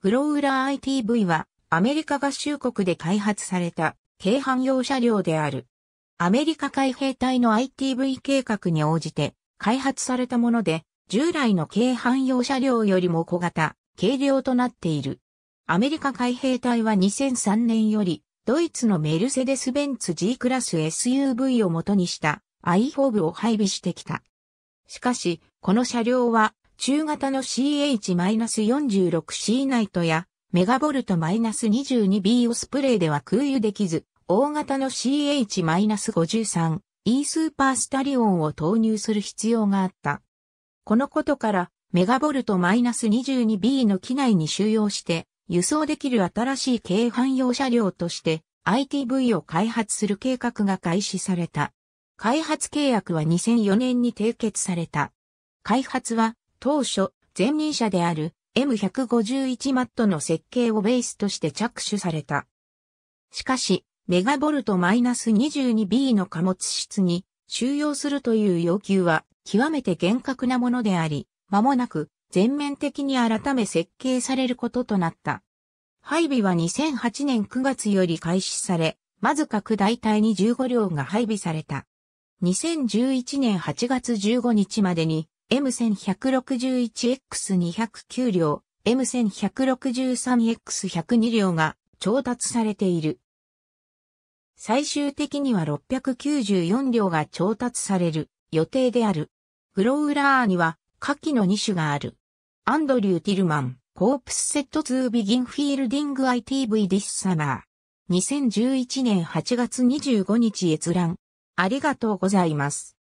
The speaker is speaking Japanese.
グローラー ITV はアメリカ合衆国で開発された軽汎用車両である。アメリカ海兵隊の ITV 計画に応じて開発されたもので、従来の軽汎用車両よりも小型、軽量となっている。アメリカ海兵隊は2003年より、ドイツのメルセデス・ベンツ G クラス SUV を元にした i4 部を配備してきた。しかし、この車両は中型の CH-46C ナイトやメガボルト -22B オスプレイでは空輸できず、大型の CH-53E スーパースタリオンを投入する必要があった。このことから、メガボルト -22B の機内に収容して、輸送できる新しい軽汎用車両として ITV を開発する計画が開始された。開発契約は2004年に締結された。開発は当初、前任者である M151 マットの設計をベースとして着手された。しかし、メガボルト -22B の貨物室に収容するという要求は極めて厳格なものであり、間もなく全面的に改め設計されることとなった。配備は2008年9月より開始され、まず各大隊に15両が配備された。2011年8月15日までに M1161X209 両、M1163X102 両が調達されている。最終的には694両が調達される予定である。グロウラーには下記の2種がある。アンドリュー・ティルマン、コープスセット2ビギンフィールディング ITV ディスサマー。2011年8月25日閲覧。ありがとうございます。